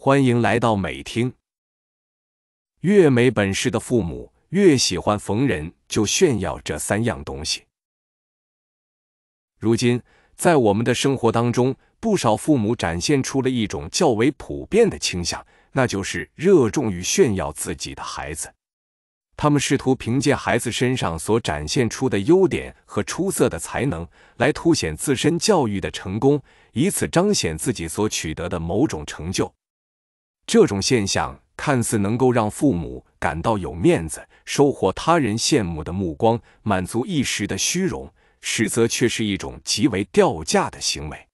欢迎来到美听。越没本事的父母，越喜欢逢人就炫耀这三样东西。如今，在我们的生活当中，不少父母展现出了一种较为普遍的倾向，那就是热衷于炫耀自己的孩子。他们试图凭借孩子身上所展现出的优点和出色的才能，来凸显自身教育的成功，以此彰显自己所取得的某种成就。这种现象看似能够让父母感到有面子，收获他人羡慕的目光，满足一时的虚荣，实则却是一种极为掉价的行为。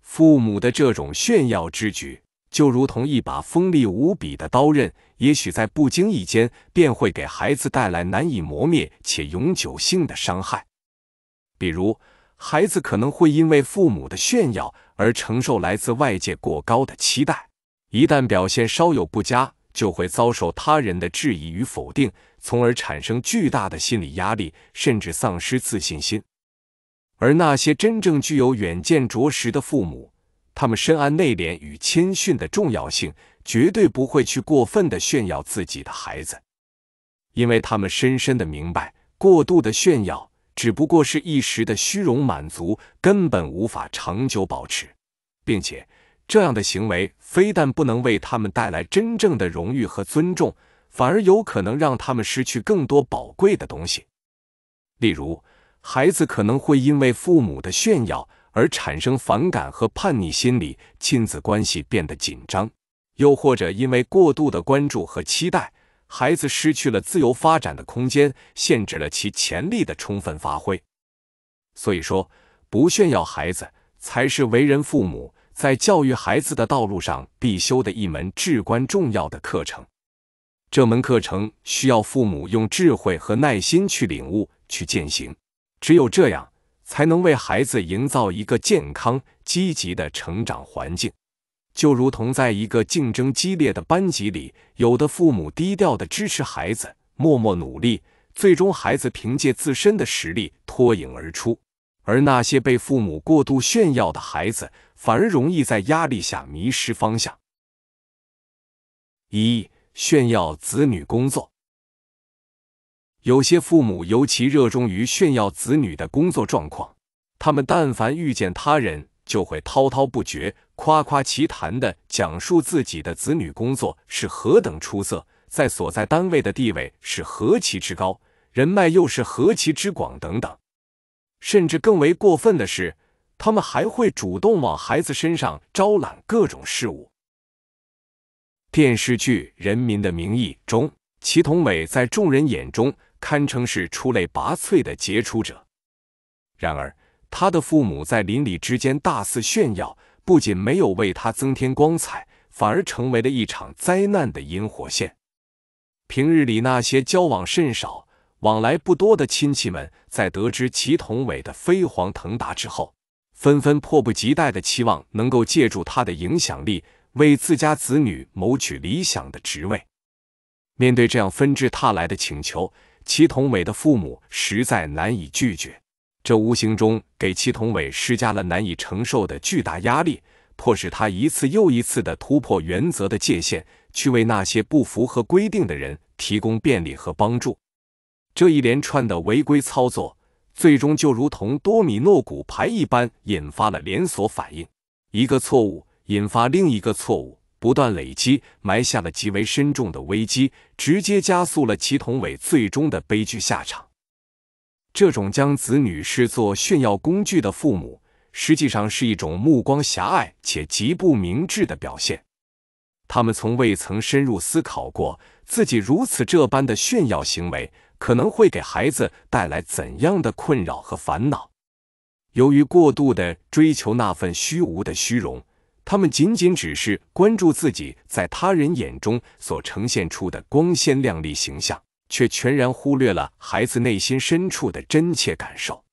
父母的这种炫耀之举，就如同一把锋利无比的刀刃，也许在不经意间便会给孩子带来难以磨灭且永久性的伤害。比如，孩子可能会因为父母的炫耀而承受来自外界过高的期待。一旦表现稍有不佳，就会遭受他人的质疑与否定，从而产生巨大的心理压力，甚至丧失自信心。而那些真正具有远见卓识的父母，他们深谙内敛与谦逊的重要性，绝对不会去过分的炫耀自己的孩子，因为他们深深的明白，过度的炫耀只不过是一时的虚荣满足，根本无法长久保持，并且。这样的行为非但不能为他们带来真正的荣誉和尊重，反而有可能让他们失去更多宝贵的东西。例如，孩子可能会因为父母的炫耀而产生反感和叛逆心理，亲子关系变得紧张；又或者因为过度的关注和期待，孩子失去了自由发展的空间，限制了其潜力的充分发挥。所以说，不炫耀孩子才是为人父母。在教育孩子的道路上必修的一门至关重要的课程，这门课程需要父母用智慧和耐心去领悟、去践行。只有这样，才能为孩子营造一个健康、积极的成长环境。就如同在一个竞争激烈的班级里，有的父母低调地支持孩子，默默努力，最终孩子凭借自身的实力脱颖而出。而那些被父母过度炫耀的孩子，反而容易在压力下迷失方向。一炫耀子女工作，有些父母尤其热衷于炫耀子女的工作状况，他们但凡遇见他人，就会滔滔不绝、夸夸其谈地讲述自己的子女工作是何等出色，在所在单位的地位是何其之高，人脉又是何其之广等等。甚至更为过分的是，他们还会主动往孩子身上招揽各种事物。电视剧《人民的名义》中，祁同伟在众人眼中堪称是出类拔萃的杰出者，然而他的父母在邻里之间大肆炫耀，不仅没有为他增添光彩，反而成为了一场灾难的引火线。平日里那些交往甚少。往来不多的亲戚们，在得知祁同伟的飞黄腾达之后，纷纷迫不及待的期望能够借助他的影响力，为自家子女谋取理想的职位。面对这样纷至沓来的请求，祁同伟的父母实在难以拒绝，这无形中给祁同伟施加了难以承受的巨大压力，迫使他一次又一次的突破原则的界限，去为那些不符合规定的人提供便利和帮助。这一连串的违规操作，最终就如同多米诺骨牌一般，引发了连锁反应。一个错误引发另一个错误，不断累积，埋下了极为深重的危机，直接加速了祁同伟最终的悲剧下场。这种将子女视作炫耀工具的父母，实际上是一种目光狭隘且极不明智的表现。他们从未曾深入思考过自己如此这般的炫耀行为。可能会给孩子带来怎样的困扰和烦恼？由于过度的追求那份虚无的虚荣，他们仅仅只是关注自己在他人眼中所呈现出的光鲜亮丽形象，却全然忽略了孩子内心深处的真切感受。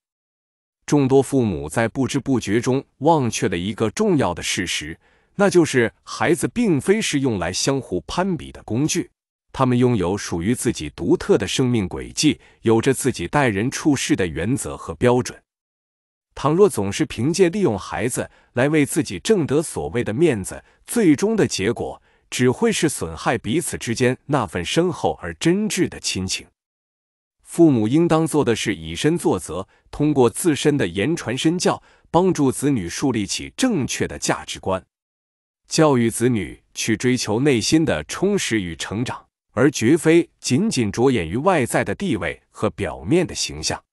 众多父母在不知不觉中忘却了一个重要的事实，那就是孩子并非是用来相互攀比的工具。他们拥有属于自己独特的生命轨迹，有着自己待人处事的原则和标准。倘若总是凭借利用孩子来为自己挣得所谓的面子，最终的结果只会是损害彼此之间那份深厚而真挚的亲情。父母应当做的是以身作则，通过自身的言传身教，帮助子女树立起正确的价值观，教育子女去追求内心的充实与成长。而绝非仅仅着眼于外在的地位和表面的形象。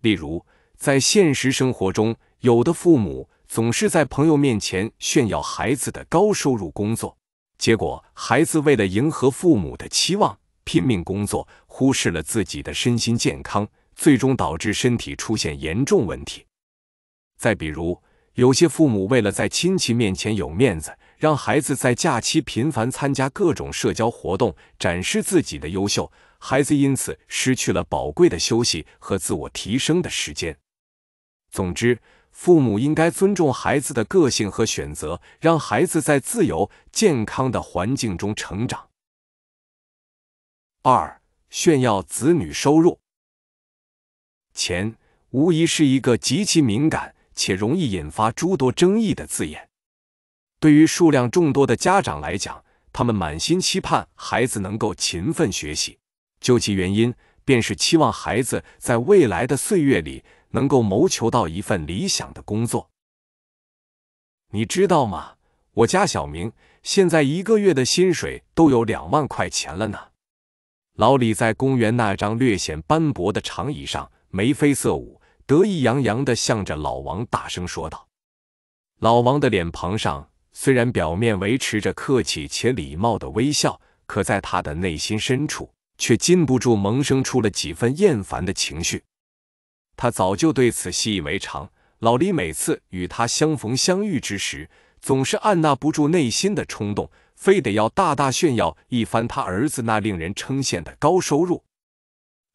例如，在现实生活中，有的父母总是在朋友面前炫耀孩子的高收入工作，结果孩子为了迎合父母的期望拼命工作，忽视了自己的身心健康，最终导致身体出现严重问题。再比如，有些父母为了在亲戚面前有面子。让孩子在假期频繁参加各种社交活动，展示自己的优秀，孩子因此失去了宝贵的休息和自我提升的时间。总之，父母应该尊重孩子的个性和选择，让孩子在自由健康的环境中成长。二、炫耀子女收入。钱无疑是一个极其敏感且容易引发诸多争议的字眼。对于数量众多的家长来讲，他们满心期盼孩子能够勤奋学习，究其原因，便是期望孩子在未来的岁月里能够谋求到一份理想的工作。你知道吗？我家小明现在一个月的薪水都有两万块钱了呢！老李在公园那张略显斑驳的长椅上眉飞色舞、得意洋洋地向着老王大声说道。老王的脸庞上。虽然表面维持着客气且礼貌的微笑，可在他的内心深处，却禁不住萌生出了几分厌烦的情绪。他早就对此习以为常。老李每次与他相逢相遇之时，总是按捺不住内心的冲动，非得要大大炫耀一番他儿子那令人称羡的高收入。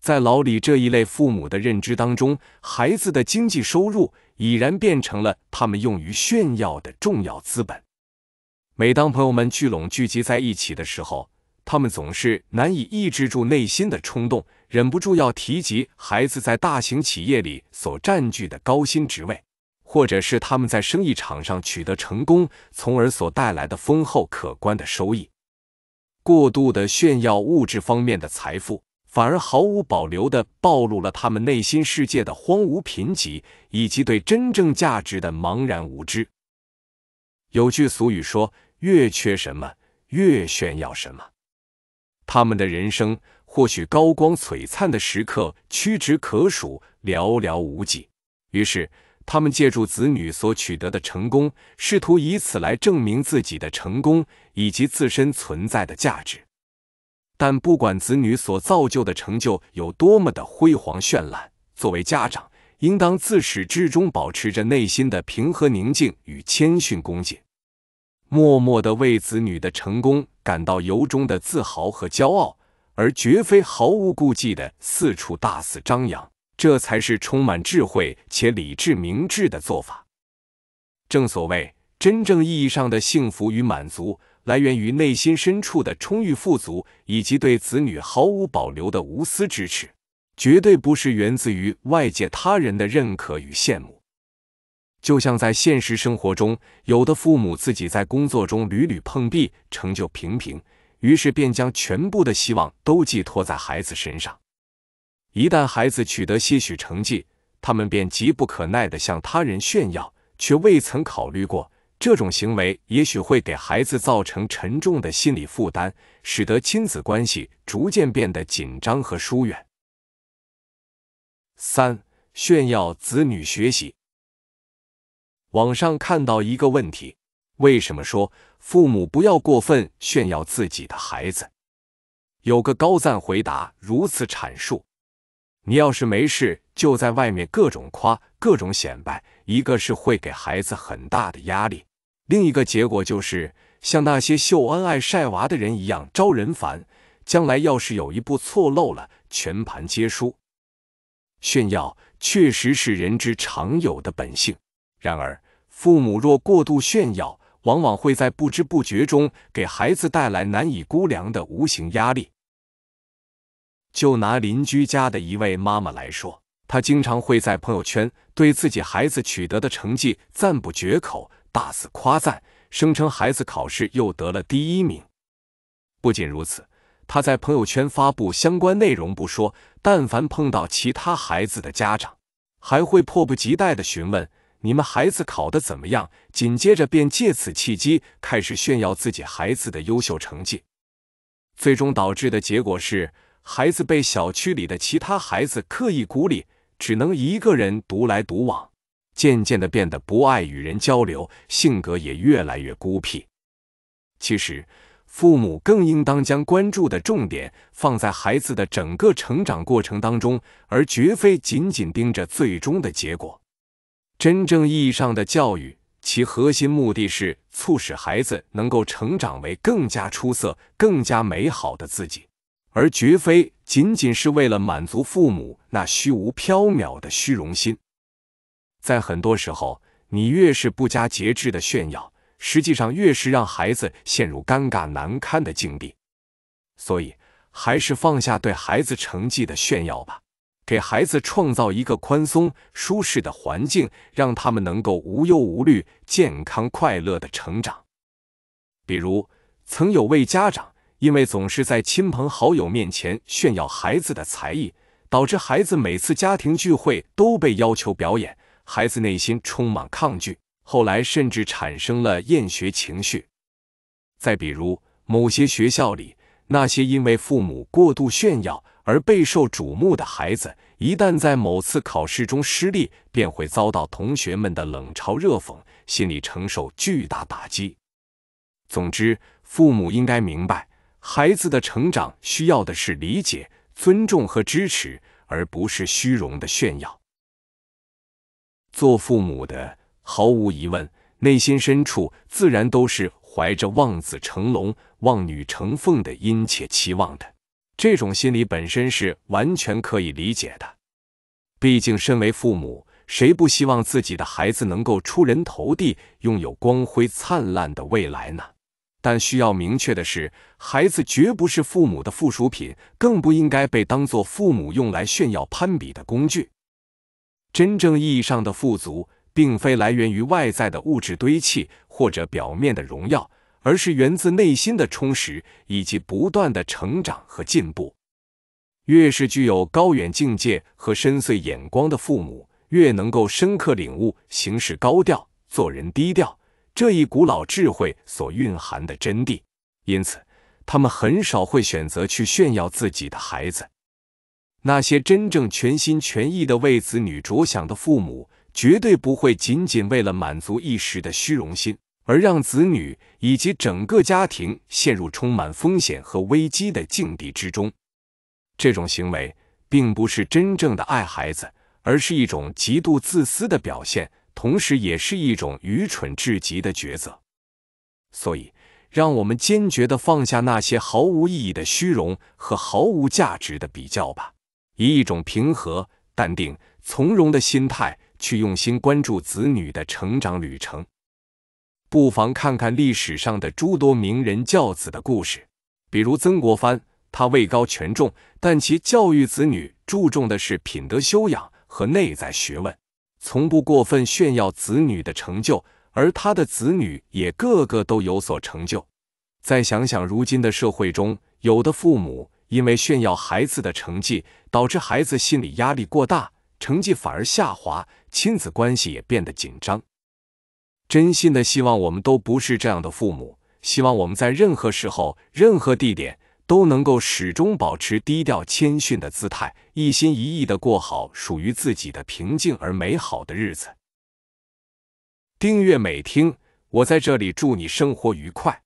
在老李这一类父母的认知当中，孩子的经济收入已然变成了他们用于炫耀的重要资本。每当朋友们聚拢聚集在一起的时候，他们总是难以抑制住内心的冲动，忍不住要提及孩子在大型企业里所占据的高薪职位，或者是他们在生意场上取得成功，从而所带来的丰厚可观的收益。过度的炫耀物质方面的财富，反而毫无保留地暴露了他们内心世界的荒芜贫瘠，以及对真正价值的茫然无知。有句俗语说。越缺什么，越炫耀什么。他们的人生或许高光璀璨的时刻屈指可数，寥寥无几。于是，他们借助子女所取得的成功，试图以此来证明自己的成功以及自身存在的价值。但不管子女所造就的成就有多么的辉煌绚烂，作为家长，应当自始至终保持着内心的平和宁静与谦逊恭敬。默默的为子女的成功感到由衷的自豪和骄傲，而绝非毫无顾忌的四处大肆张扬。这才是充满智慧且理智明智的做法。正所谓，真正意义上的幸福与满足，来源于内心深处的充裕富足，以及对子女毫无保留的无私支持，绝对不是源自于外界他人的认可与羡慕。就像在现实生活中，有的父母自己在工作中屡屡碰壁，成就平平，于是便将全部的希望都寄托在孩子身上。一旦孩子取得些许成绩，他们便急不可耐地向他人炫耀，却未曾考虑过这种行为也许会给孩子造成沉重的心理负担，使得亲子关系逐渐变得紧张和疏远。三、炫耀子女学习。网上看到一个问题，为什么说父母不要过分炫耀自己的孩子？有个高赞回答如此阐述：你要是没事就在外面各种夸、各种显摆，一个是会给孩子很大的压力，另一个结果就是像那些秀恩爱晒娃的人一样招人烦。将来要是有一步错漏了，全盘皆输。炫耀确实是人之常有的本性，然而。父母若过度炫耀，往往会在不知不觉中给孩子带来难以估量的无形压力。就拿邻居家的一位妈妈来说，她经常会在朋友圈对自己孩子取得的成绩赞不绝口，大肆夸赞，声称孩子考试又得了第一名。不仅如此，她在朋友圈发布相关内容不说，但凡碰到其他孩子的家长，还会迫不及待的询问。你们孩子考的怎么样？紧接着便借此契机开始炫耀自己孩子的优秀成绩，最终导致的结果是孩子被小区里的其他孩子刻意孤立，只能一个人独来独往，渐渐的变得不爱与人交流，性格也越来越孤僻。其实，父母更应当将关注的重点放在孩子的整个成长过程当中，而绝非仅仅盯着最终的结果。真正意义上的教育，其核心目的是促使孩子能够成长为更加出色、更加美好的自己，而绝非仅仅是为了满足父母那虚无缥缈的虚荣心。在很多时候，你越是不加节制的炫耀，实际上越是让孩子陷入尴尬难堪的境地。所以，还是放下对孩子成绩的炫耀吧。给孩子创造一个宽松、舒适的环境，让他们能够无忧无虑、健康快乐的成长。比如，曾有位家长因为总是在亲朋好友面前炫耀孩子的才艺，导致孩子每次家庭聚会都被要求表演，孩子内心充满抗拒，后来甚至产生了厌学情绪。再比如，某些学校里那些因为父母过度炫耀。而备受瞩目的孩子，一旦在某次考试中失利，便会遭到同学们的冷嘲热讽，心里承受巨大打击。总之，父母应该明白，孩子的成长需要的是理解、尊重和支持，而不是虚荣的炫耀。做父母的，毫无疑问，内心深处自然都是怀着望子成龙、望女成凤的殷切期望的。这种心理本身是完全可以理解的，毕竟身为父母，谁不希望自己的孩子能够出人头地，拥有光辉灿烂的未来呢？但需要明确的是，孩子绝不是父母的附属品，更不应该被当做父母用来炫耀、攀比的工具。真正意义上的富足，并非来源于外在的物质堆砌或者表面的荣耀。而是源自内心的充实，以及不断的成长和进步。越是具有高远境界和深邃眼光的父母，越能够深刻领悟“行事高调，做人低调”这一古老智慧所蕴含的真谛。因此，他们很少会选择去炫耀自己的孩子。那些真正全心全意的为子女着想的父母，绝对不会仅仅为了满足一时的虚荣心。而让子女以及整个家庭陷入充满风险和危机的境地之中，这种行为并不是真正的爱孩子，而是一种极度自私的表现，同时也是一种愚蠢至极的抉择。所以，让我们坚决地放下那些毫无意义的虚荣和毫无价值的比较吧，以一种平和、淡定、从容的心态，去用心关注子女的成长旅程。不妨看看历史上的诸多名人教子的故事，比如曾国藩，他位高权重，但其教育子女注重的是品德修养和内在学问，从不过分炫耀子女的成就，而他的子女也个个都有所成就。再想想如今的社会中，有的父母因为炫耀孩子的成绩，导致孩子心理压力过大，成绩反而下滑，亲子关系也变得紧张。真心的希望我们都不是这样的父母，希望我们在任何时候、任何地点都能够始终保持低调谦逊的姿态，一心一意的过好属于自己的平静而美好的日子。订阅美听，我在这里祝你生活愉快。